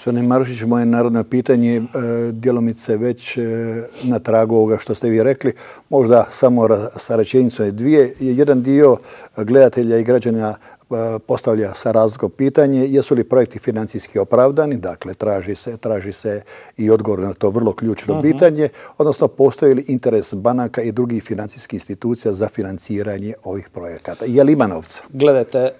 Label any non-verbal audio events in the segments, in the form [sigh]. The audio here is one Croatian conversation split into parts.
Gospodine Marušić, moje narodno pitanje e, djelomice već e, na tragu ovoga što ste vi rekli. Možda samo sa rečenicom je dvije. Jedan dio gledatelja i građana postavlja sa razlogom pitanje jesu li projekti financijski opravdani, dakle traži se, traži se i odgovor na to vrlo ključno mhm. pitanje, odnosno postoji li interes banaka i drugih financijskih institucija za financiranje ovih projekata. Je li ima novca? Gledajte, e,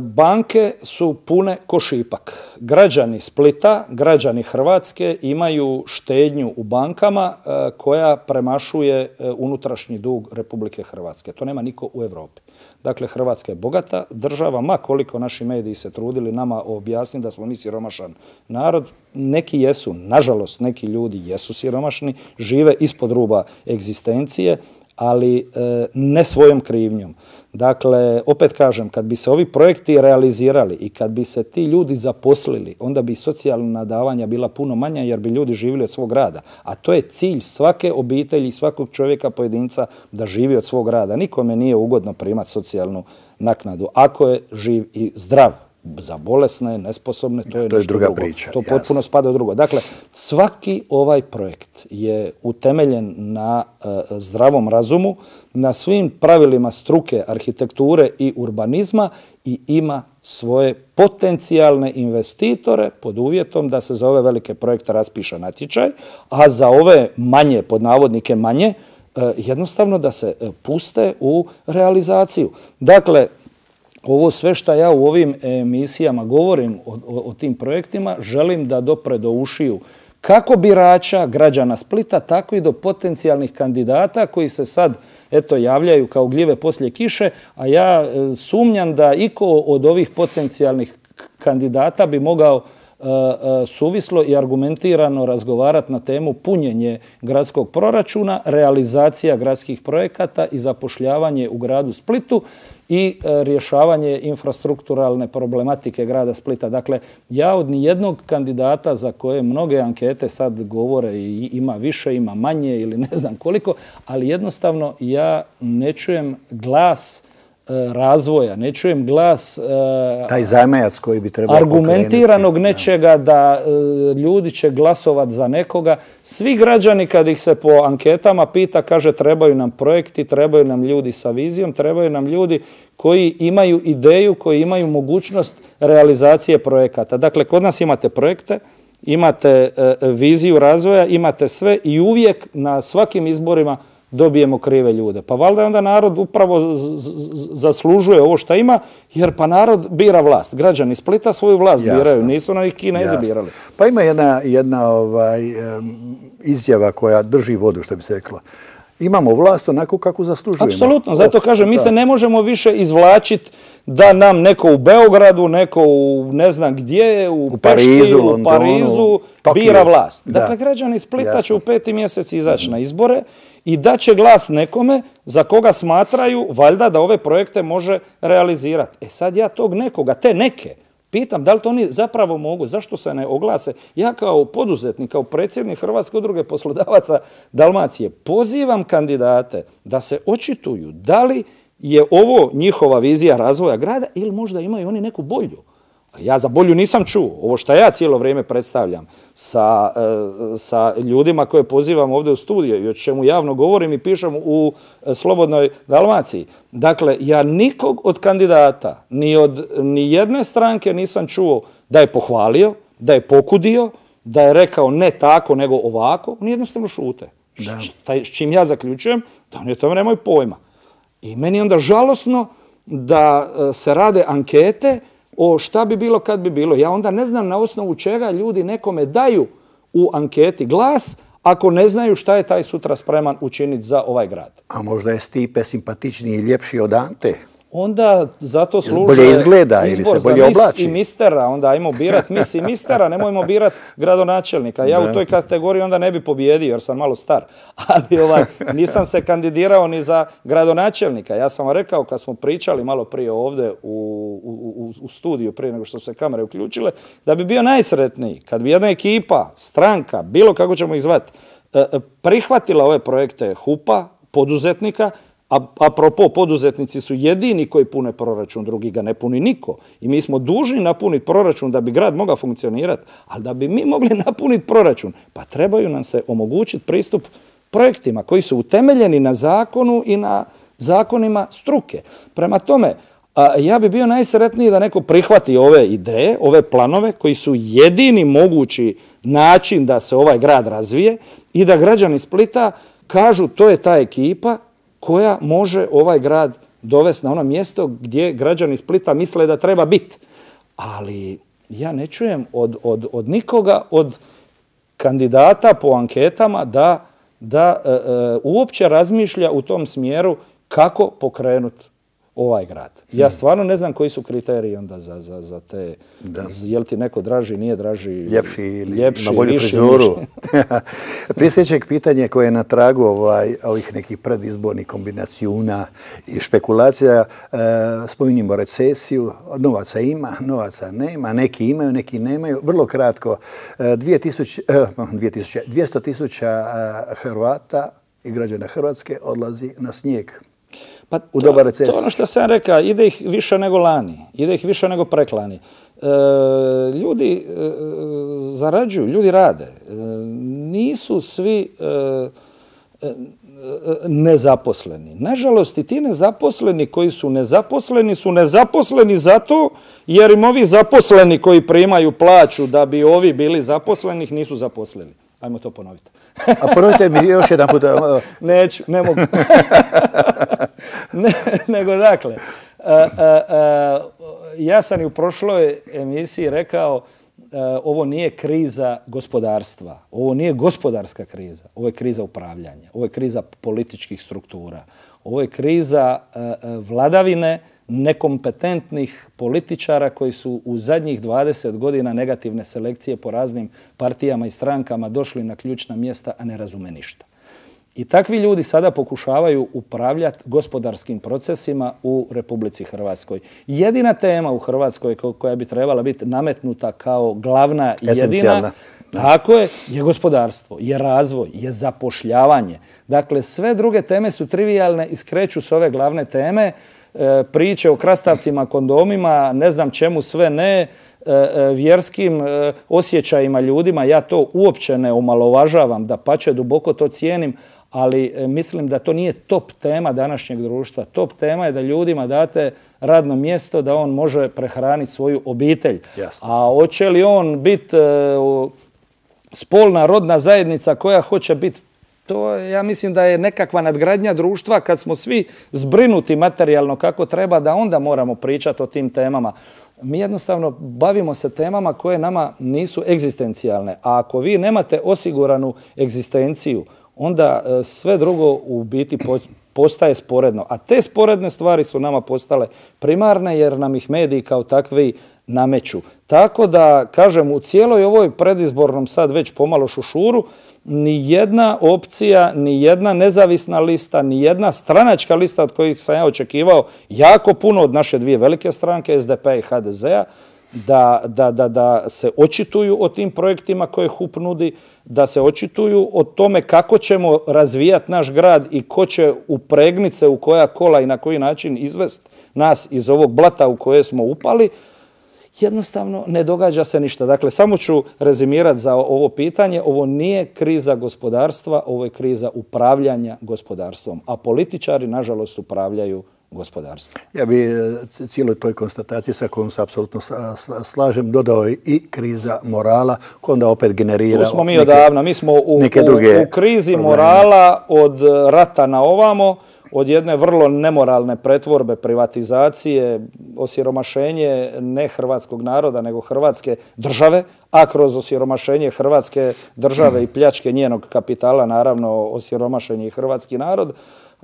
banke su pune košipak. Građani Splita, građani Hrvatske imaju štednju u bankama e, koja premašuje e, unutrašnji dug Republike Hrvatske. To nema niko u Europi. Dakle, Hrvatska je bogata država ma koliko naši mediji se trudili nama objasniti da smo mi siromašan narod, neki jesu, nažalost, neki ljudi jesu siromašni, žive ispod ruba egzistencije, ali e, ne svojom krivnjom. Dakle, opet kažem, kad bi se ovi projekti realizirali i kad bi se ti ljudi zaposlili, onda bi socijalna davanja bila puno manja jer bi ljudi živjeli od svog rada. A to je cilj svake obitelji, svakog čovjeka, pojedinca da živi od svog rada. Nikome nije ugodno primati socijalnu naknadu ako je živ i zdrav za bolesne, nesposobne, to je, druga priča. To potpuno spada u drugo. Dakle, svaki ovaj projekt je utemeljen na e, zdravom razumu, na svim pravilima struke, arhitekture i urbanizma i ima svoje potencijalne investitore pod uvjetom da se za ove velike projekte raspiše natječaj, a za ove manje, pod navodnike manje, e, jednostavno da se e, puste u realizaciju. Dakle, ovo sve što ja u ovim emisijama govorim o, o, tim projektima, želim da dopre do ušiju kako birača, građana Splita, tako i do potencijalnih kandidata koji se sad eto javljaju kao gljive poslije kiše, a ja e, sumnjam da iko od ovih potencijalnih kandidata bi mogao E, e, suvislo i argumentirano razgovarati na temu punjenje gradskog proračuna, realizacija gradskih projekata i zapošljavanje u gradu Splitu i e, rješavanje infrastrukturalne problematike grada Splita. Dakle, ja od nijednog kandidata za koje mnoge ankete sad govore i ima više, ima manje ili ne znam koliko, ali jednostavno ja ne čujem glas E, razvoja, ne čujem glas e, koji bi trebao argumentiranog nečega da e, ljudi će glasovat za nekoga. Svi građani kad ih se po anketama pita kaže trebaju nam projekti, trebaju nam ljudi sa vizijom, trebaju nam ljudi koji imaju ideju, koji imaju mogućnost realizacije projekata. Dakle, kod nas imate projekte, imate viziju razvoja, imate sve i uvijek na svakim izborima dobijemo krive ljude. Pa valjda onda narod upravo zaslužuje ovo što ima, jer pa narod bira vlast. Građani Splita svoju vlast biraju, nisu na ih Kina izabirali. Pa ima jedna, ovaj, izjava koja drži vodu, što bi se rekla. Imamo vlast onako kako zaslužujemo. Apsolutno, zato oh, kažem, mi se ne možemo više izvlačiti da nam neko u Beogradu, neko u ne znam gdje, u, u Parizu, u Parizu, bira vlast. Dakle, građani Splita će u peti mjesec izaći na izbore i da će glas nekome za koga smatraju valjda da ove projekte može realizirati. E sad ja tog nekoga, te neke, pitam da li to oni zapravo mogu, zašto se ne oglase. Ja kao poduzetnik, kao predsjednik Hrvatske udruge poslodavaca Dalmacije pozivam kandidate da se očituju da li je ovo njihova vizija razvoja grada ili možda imaju oni neku bolju. Ja za bolju nisam čuo. Ovo što ja cijelo vrijeme predstavljam sa, e, sa ljudima koje pozivam ovdje u studiju i o čemu javno govorim i pišem u e, Slobodnoj Dalmaciji. Dakle, ja nikog od kandidata, ni od ni jedne stranke nisam čuo da je pohvalio, da je pokudio, da je rekao ne tako nego ovako, oni jednostavno šute. S čim ja zaključujem da oni o tome nemaju pojma. I meni je onda žalosno da e, se rade ankete o šta bi bilo kad bi bilo. Ja onda ne znam na osnovu čega ljudi nekome daju u anketi glas ako ne znaju šta je taj sutra spreman učiniti za ovaj grad. A možda je Stipe simpatičniji i ljepši od Ante? onda zato služe bolje izgleda ili se bolje i mistera, onda ajmo birat mis i mistera, nemojmo birat gradonačelnika. Ja u toj kategoriji onda ne bi pobjedio jer sam malo star, ali ovaj, nisam se kandidirao ni za gradonačelnika. Ja sam vam rekao kad smo pričali malo prije ovdje u, u studiju prije nego što su se kamere uključile, da bi bio najsretniji kad bi jedna ekipa, stranka, bilo kako ćemo ih zvati, eh, eh, prihvatila ove projekte HUPA, poduzetnika, apropo, poduzetnici su jedini koji pune proračun, drugi ga ne puni niko. I mi smo dužni napuniti proračun da bi grad mogao funkcionirati, ali da bi mi mogli [laughs] napuniti proračun, pa trebaju nam se omogućiti pristup projektima koji su utemeljeni na zakonu i na zakonima struke. Prema tome, ja bi bio najsretniji da neko prihvati ove ideje, ove planove koji su jedini mogući način da se ovaj grad razvije i da građani Splita kažu to je ta ekipa koja može ovaj grad dovesti na ono mjesto gdje građani Splita misle da treba biti. Ali ja ne čujem od, od, od nikoga, od kandidata po anketama da, da e, e, uopće razmišlja u tom smjeru kako pokrenuti ovaj grad. Ja stvarno ne znam koji su kriteriji onda za, za, za te, da. je li ti neko draži, nije draži, ljepši ili ljepši, na bolju frizuru. [laughs] Prije sljedećeg pitanje koje je na tragu ovaj, ovih nekih predizbornih kombinacijuna i špekulacija, e, spominjimo recesiju, novaca ima, novaca nema, neki imaju, neki nemaju. Vrlo kratko, e, 2000, 2000, e, [laughs] tisuća e, Hrvata i građana Hrvatske odlazi na snijeg. Pa To je ono što sam rekao, ide ih više nego lani, ide ih više nego preklani. E, ljudi e, zarađuju, ljudi rade. E, nisu svi nezaposleni. Nažalost, i ti nezaposleni koji su nezaposleni su nezaposleni zato jer im ovi zaposleni koji primaju plaću da bi ovi bili zaposlenih nisu zaposleni. Ajmo to ponoviti. A ponovite mi još jedan put. [laughs] Neću, ne mogu. [laughs] [laughs] nego dakle, e, e, e, ja sam i u prošloj emisiji rekao ovo nije kriza gospodarstva, ovo nije gospodarska kriza, ovo je kriza upravljanja, ovo je kriza političkih struktura, ovo je kriza vladavine nekompetentnih političara koji su u zadnjih 20 godina negativne selekcije po raznim partijama i strankama došli na ključna mjesta, a ne razume ništa. I takvi ljudi sada pokušavaju upravljati gospodarskim procesima u Republici Hrvatskoj. Jedina tema u Hrvatskoj koja bi trebala biti nametnuta kao glavna i jedina, tako je, je gospodarstvo, je razvoj, je zapošljavanje. Dakle, sve druge teme su trivialne i skreću s ove glavne teme. E, priče o krastavcima, kondomima, ne znam čemu sve ne, e, e, vjerskim osjećajima ljudima, ja to uopće ne omalovažavam, da pače duboko to cijenim, ali e, mislim da to nije top tema današnjeg društva. Top tema je da ljudima date radno mjesto da on može prehraniti svoju obitelj. A hoće li on biti e, spolna rodna zajednica koja hoće biti to ja mislim da je nekakva nadgradnja društva kad smo svi zbrinuti materijalno kako treba da onda moramo pričati o tim temama. Mi jednostavno bavimo se temama koje nama nisu egzistencijalne. A ako vi nemate osiguranu egzistenciju, onda e, sve drugo u biti postaje sporedno. A te sporedne stvari su nama postale primarne jer nam ih mediji kao takvi nameću. Tako da, kažem, u cijeloj ovoj predizbornom sad već pomalo šušuru, ni jedna opcija, ni jedna nezavisna lista, ni jedna stranačka lista od kojih sam ja očekivao jako puno od naše dvije velike stranke, SDP i HDZ-a, da, da, se očituju o tim projektima koje HUP nudi, da se očituju o tome kako ćemo razvijati naš grad i ko će u se u koja kola i na koji način izvest nas iz ovog blata u koje smo upali, jednostavno ne događa se ništa. Dakle, samo ću rezimirati za ovo pitanje. Ovo nije kriza gospodarstva, ovo je kriza upravljanja gospodarstvom, a političari, nažalost, upravljaju gospodarstvo. Ja bi e, cijeloj toj konstataciji sa kojom se apsolutno slažem dodao i kriza morala koja onda opet generira... Tu smo mi odavno, mi smo u, druge krizi morala od rata na ovamo, od jedne vrlo nemoralne pretvorbe, privatizacije, osiromašenje ne hrvatskog naroda, nego hrvatske države, a kroz osiromašenje hrvatske države i pljačke njenog kapitala, naravno, osiromašenje i hrvatski narod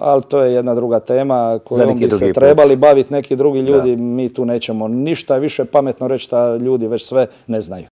ali to je jedna druga tema kojom bi se trebali baviti neki drugi ljudi. Mi tu nećemo ništa više pametno reći, da ljudi već sve ne znaju.